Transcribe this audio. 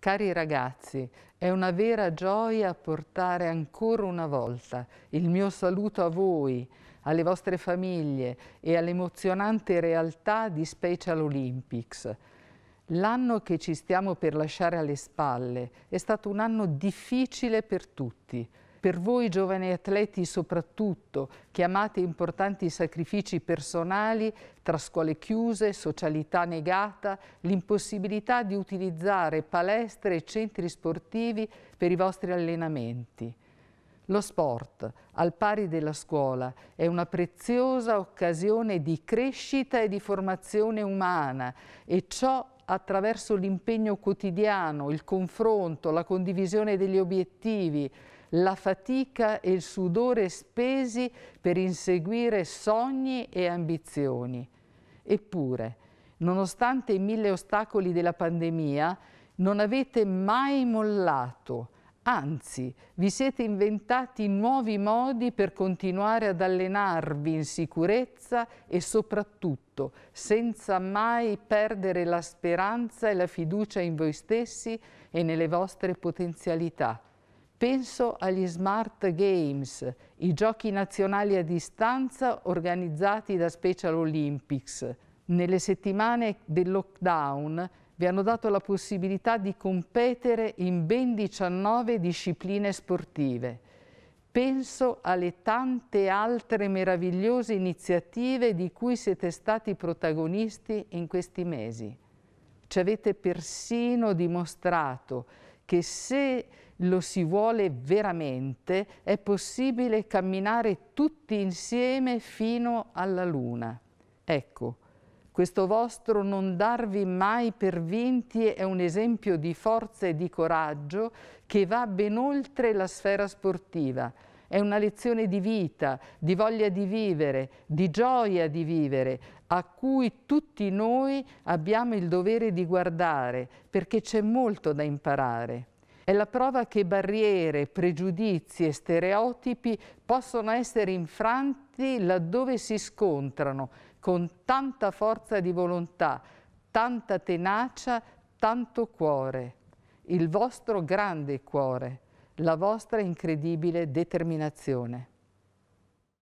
Cari ragazzi, è una vera gioia portare ancora una volta il mio saluto a voi, alle vostre famiglie e all'emozionante realtà di Special Olympics. L'anno che ci stiamo per lasciare alle spalle è stato un anno difficile per tutti, per voi giovani atleti soprattutto, che amate importanti sacrifici personali tra scuole chiuse, socialità negata, l'impossibilità di utilizzare palestre e centri sportivi per i vostri allenamenti. Lo sport, al pari della scuola, è una preziosa occasione di crescita e di formazione umana e ciò attraverso l'impegno quotidiano, il confronto, la condivisione degli obiettivi, la fatica e il sudore spesi per inseguire sogni e ambizioni. Eppure, nonostante i mille ostacoli della pandemia, non avete mai mollato, anzi vi siete inventati nuovi modi per continuare ad allenarvi in sicurezza e soprattutto senza mai perdere la speranza e la fiducia in voi stessi e nelle vostre potenzialità. Penso agli Smart Games, i giochi nazionali a distanza organizzati da Special Olympics. Nelle settimane del lockdown vi hanno dato la possibilità di competere in ben 19 discipline sportive. Penso alle tante altre meravigliose iniziative di cui siete stati protagonisti in questi mesi. Ci avete persino dimostrato che se lo si vuole veramente è possibile camminare tutti insieme fino alla luna. Ecco, questo vostro non darvi mai per vinti è un esempio di forza e di coraggio che va ben oltre la sfera sportiva è una lezione di vita, di voglia di vivere, di gioia di vivere, a cui tutti noi abbiamo il dovere di guardare, perché c'è molto da imparare. È la prova che barriere, pregiudizi e stereotipi possono essere infranti laddove si scontrano con tanta forza di volontà, tanta tenacia, tanto cuore, il vostro grande cuore la vostra incredibile determinazione.